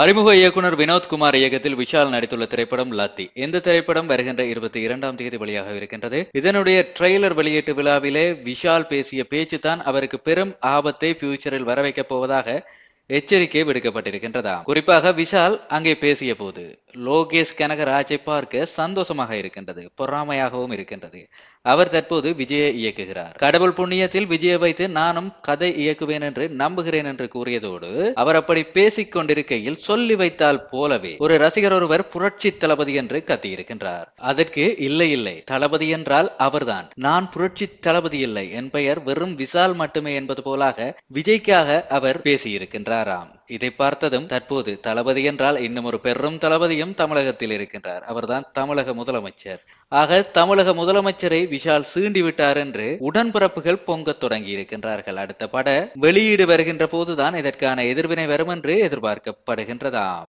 அறிமுக இயக்குனர் வினோத்குமார் இயக்கத்தில் விஷால் நடித்துள்ள திரைப்படம் லத்தி இந்த திரைப்படம் வருகின்ற இருபத்தி இரண்டாம் தேதி வெளியாக இருக்கின்றது இதனுடைய ட்ரெய்லர் வெளியீட்டு விழாவிலே விஷால் பேசிய பேச்சு தான் அவருக்கு பெரும் ஆபத்தை பியூச்சரில் வர போவதாக எச்சரிக்கை விடுக்கப்பட்டிருக்கின்றதா குறிப்பாக விஷால் அங்கே பேசிய போது லோகேஷ் கனக பார்க்க சந்தோஷமாக இருக்கின்றது பொறாமையாகவும் இருக்கின்றது அவர் தற்போது விஜயை இயக்குகிறார் கடவுள் புண்ணியத்தில் விஜயை வைத்து நானும் கதை இயக்குவேன் என்று நம்புகிறேன் என்று கூறியதோடு அவர் அப்படி பேசிக் கொண்டிருக்கையில் சொல்லி வைத்தால் போலவே ஒரு ரசிகர் ஒருவர் புரட்சி தளபதி என்று கத்தியிருக்கின்றார் அதற்கு இல்லை இல்லை தளபதி என்றால் அவர்தான் நான் புரட்சி தளபதி இல்லை என் பெயர் வெறும் விசால் மட்டுமே என்பது போலாக விஜய்க்காக அவர் பேசியிருக்கின்றாராம் இதை பார்த்ததும் தற்போது தளபதி என்றால் இன்னும் ஒரு பெரும் தளபதியும் தமிழகத்தில் இருக்கின்றார் அவர்தான் தமிழக முதலமைச்சர் ஆக தமிழக முதலமைச்சரை விஷால் சீண்டி விட்டார் என்று உடன்பிறப்புகள் பொங்க தொடங்கி இருக்கின்றார்கள் அடுத்த பட வெளியீடு வருகின்ற போதுதான் இதற்கான எதிர்வினை வரும் என்று எதிர்பார்க்கப்படுகின்றதாம்